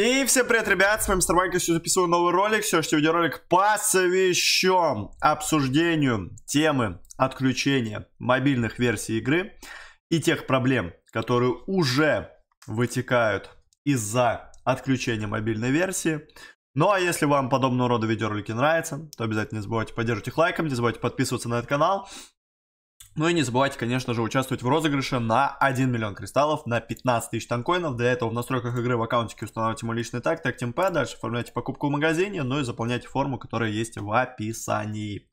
И всем привет, ребят, с вами Стармайкл, сегодня записываю новый ролик, сегодняшний видеоролик посвящен обсуждению темы отключения мобильных версий игры и тех проблем, которые уже вытекают из-за отключения мобильной версии. Ну а если вам подобного рода видеоролики нравятся, то обязательно не забывайте поддерживать их лайком, не забывайте подписываться на этот канал. Ну и не забывайте, конечно же, участвовать в розыгрыше на 1 миллион кристаллов, на 15 тысяч танкоинов. Для этого в настройках игры в аккаунтике устанавливайте мой личный таг, так темпе, дальше оформляйте покупку в магазине, ну и заполняйте форму, которая есть в описании.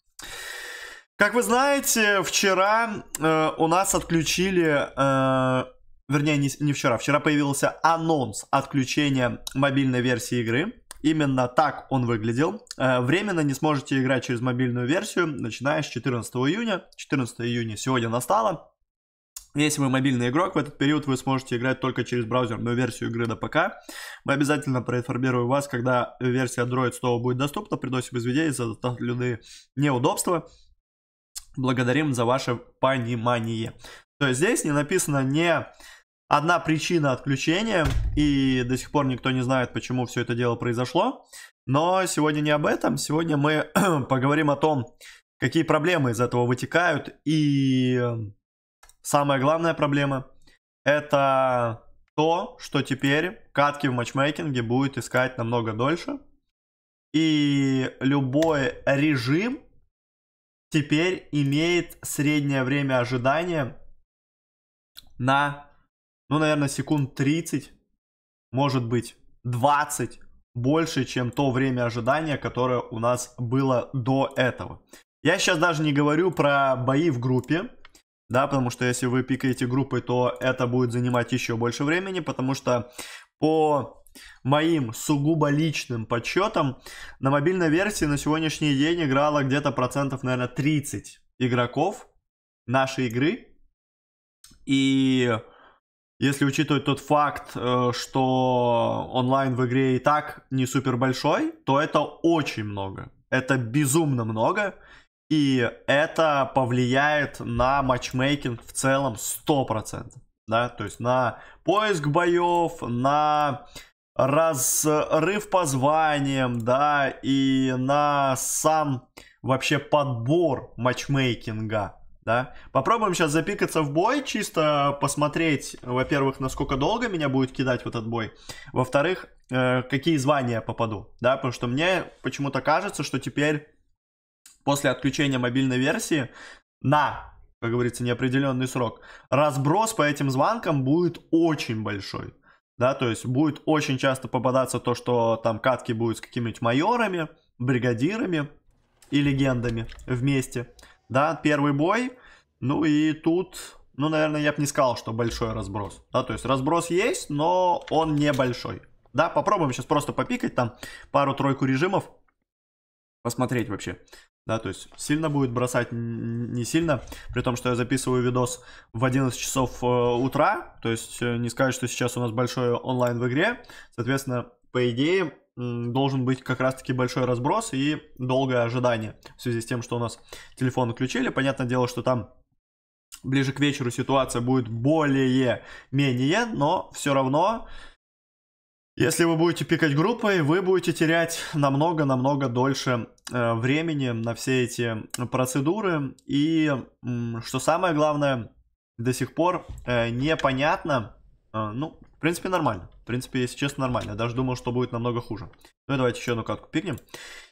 Как вы знаете, вчера э, у нас отключили э, вернее, не, не вчера, вчера появился анонс отключения мобильной версии игры. Именно так он выглядел. Э, временно не сможете играть через мобильную версию, начиная с 14 июня. 14 июня сегодня настало. Если вы мобильный игрок, в этот период вы сможете играть только через браузерную версию игры до ПК. Мы обязательно проинформируем вас, когда версия Android снова будет доступна. Приносим извинения за доставленные неудобства. Благодарим за ваше понимание. То есть здесь не написано не одна причина отключения, и до сих пор никто не знает, почему все это дело произошло. Но сегодня не об этом, сегодня мы поговорим о том, какие проблемы из этого вытекают, и эм, самая главная проблема – это то, что теперь катки в матчмейкинге будет искать намного дольше, и любой режим теперь имеет среднее время ожидания на ну, наверное, секунд 30, может быть, 20 больше, чем то время ожидания, которое у нас было до этого. Я сейчас даже не говорю про бои в группе, да, потому что если вы пикаете группой, то это будет занимать еще больше времени, потому что по моим сугубо личным подсчетам, на мобильной версии на сегодняшний день играло где-то процентов, наверное, 30 игроков нашей игры. И если учитывать тот факт, э, что онлайн в игре и так не супер большой, то это очень много. Это безумно много. И это повлияет на матчмейкинг в целом 100%. Да? То есть на поиск боев, на разрыв по званиям, да, и на сам вообще подбор матчмейкинга да. Попробуем сейчас запикаться в бой, чисто посмотреть, во-первых, насколько долго меня будет кидать в этот бой, во-вторых, э, какие звания я попаду, да, потому что мне почему-то кажется, что теперь после отключения мобильной версии на, как говорится, неопределенный срок, разброс по этим званкам будет очень большой. Да, то есть будет очень часто попадаться то, что там катки будут с какими-нибудь майорами, бригадирами и легендами вместе да, первый бой. Ну и тут, ну, наверное, я бы не сказал, что большой разброс. Да, то есть разброс есть, но он небольшой. Да, попробуем сейчас просто попикать там пару-тройку режимов. Посмотреть вообще. Да, то есть сильно будет бросать, не сильно. При том, что я записываю видос в 11 часов э, утра. То есть э, не сказать, что сейчас у нас большой онлайн в игре. Соответственно, по идее, должен быть как раз-таки большой разброс и долгое ожидание в связи с тем, что у нас телефон включили. Понятное дело, что там ближе к вечеру ситуация будет более-менее, но все равно, если вы будете пикать группой, вы будете терять намного-намного дольше э, времени на все эти процедуры. И что самое главное, до сих пор э, непонятно, а, ну, в принципе, нормально. В принципе, если честно, нормально. Я даже думал, что будет намного хуже. Ну и давайте еще одну катку пикнем.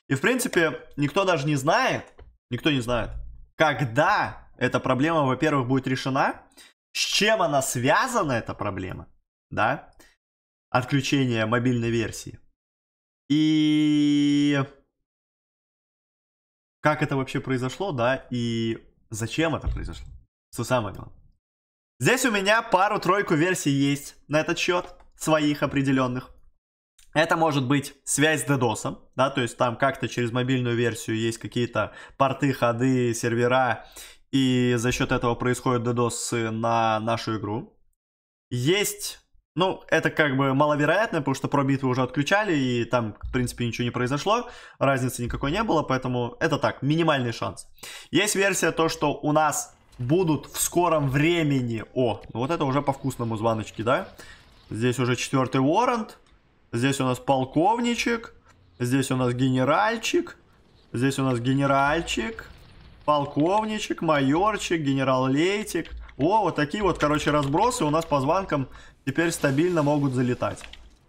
И, в принципе, никто даже не знает, никто не знает, когда эта проблема, во-первых, будет решена, с чем она связана, эта проблема, да, отключение мобильной версии. И как это вообще произошло, да, и зачем это произошло. Что самое главное. Здесь у меня пару-тройку версий есть на этот счет, своих определенных. Это может быть связь с DDoS, да, то есть там как-то через мобильную версию есть какие-то порты, ходы, сервера, и за счет этого происходят DDoS на нашу игру. Есть ну, это как бы маловероятно, потому что пробитвы уже отключали, и там, в принципе, ничего не произошло, разницы никакой не было, поэтому это так, минимальный шанс. Есть версия то, что у нас будут в скором времени. О, ну вот это уже по вкусному звоночки, да? Здесь уже четвертый Уоррент. Здесь у нас полковничек. Здесь у нас генеральчик. Здесь у нас генеральчик. Полковничек, майорчик, генерал-лейтик. О, вот такие вот, короче, разбросы у нас по звонкам теперь стабильно могут залетать.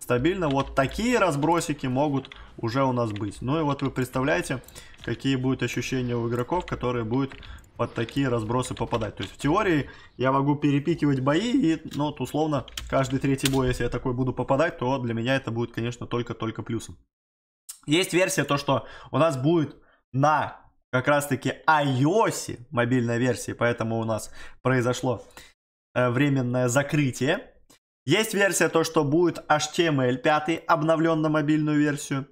Стабильно вот такие разбросики могут уже у нас быть. Ну и вот вы представляете, какие будут ощущения у игроков, которые будут под такие разбросы попадать. То есть в теории я могу перепикивать бои, и, ну, вот, условно, каждый третий бой, если я такой буду попадать, то для меня это будет, конечно, только-только плюсом. Есть версия то, что у нас будет на как раз-таки iOS мобильной версии, поэтому у нас произошло э, временное закрытие. Есть версия то, что будет HTML5 обновлен на мобильную версию.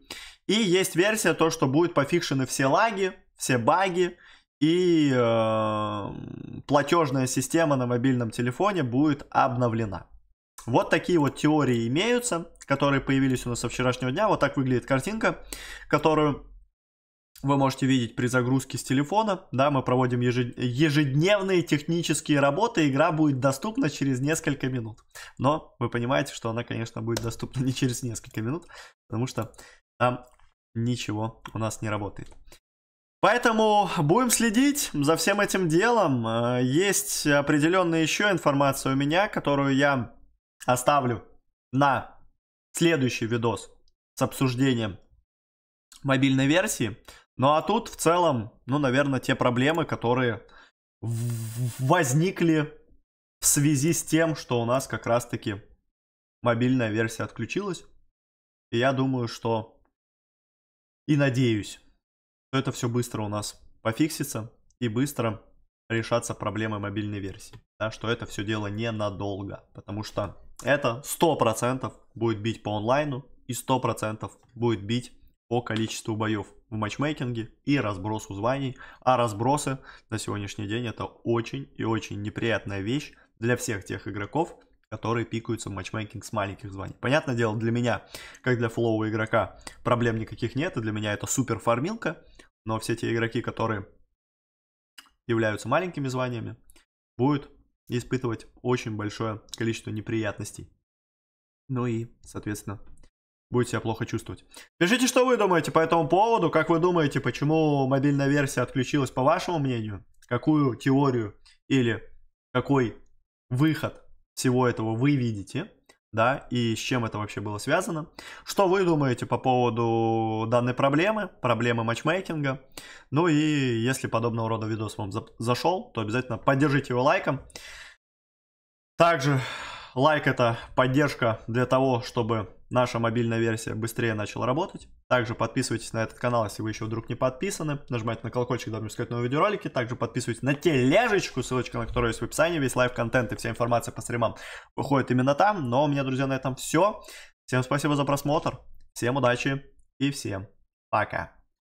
И есть версия то, что будет пофикшены все лаги, все баги, и э, эм, платежная система на мобильном телефоне будет обновлена. Вот такие вот теории имеются, которые появились у нас со вчерашнего дня. Вот так выглядит картинка, которую вы можете видеть при загрузке с телефона. Да, мы проводим ежедневные технические работы. Игра будет доступна через несколько минут. Но вы понимаете, что она, конечно, будет доступна не через несколько минут, потому что там ничего у нас не работает. Поэтому будем следить за всем этим делом. Э, есть определенная еще информация у меня, которую я оставлю на следующий видос с обсуждением мобильной версии. Ну а тут в целом, ну, наверное, те проблемы, которые возникли в связи с тем, что у нас как раз-таки мобильная версия отключилась. И я думаю, что и надеюсь, то это все быстро у нас пофиксится и быстро решатся проблемы мобильной версии. Да, что это все дело ненадолго, потому что это 100% будет бить по онлайну и 100% будет бить по количеству боев в матчмейкинге и разбросу званий. А разбросы на сегодняшний день это очень и очень неприятная вещь для всех тех игроков, которые пикаются в матчмейкинг с маленьких званий. Понятное дело, для меня, как для флоу игрока, проблем никаких нет, и для меня это супер фармилка, но все те игроки, которые являются маленькими званиями, будут испытывать очень большое количество неприятностей. Ну и, соответственно, будет себя плохо чувствовать. Пишите, что вы думаете по этому поводу, как вы думаете, почему мобильная версия отключилась, по вашему мнению, какую теорию или какой выход всего этого вы видите, да, и с чем это вообще было связано. Что вы думаете по поводу данной проблемы, проблемы матчмейкинга? Ну и если подобного рода видос вам за зашел, то обязательно поддержите его лайком. Также лайк это поддержка для того, чтобы наша мобильная версия быстрее начала работать. Также подписывайтесь на этот канал, если вы еще вдруг не подписаны. Нажимайте на колокольчик, дабы не искать новые видеоролики. Также подписывайтесь на тележечку, ссылочка на которую есть в описании. Весь лайв-контент и вся информация по стримам выходит именно там. Но у меня, друзья, на этом все. Всем спасибо за просмотр. Всем удачи и всем пока.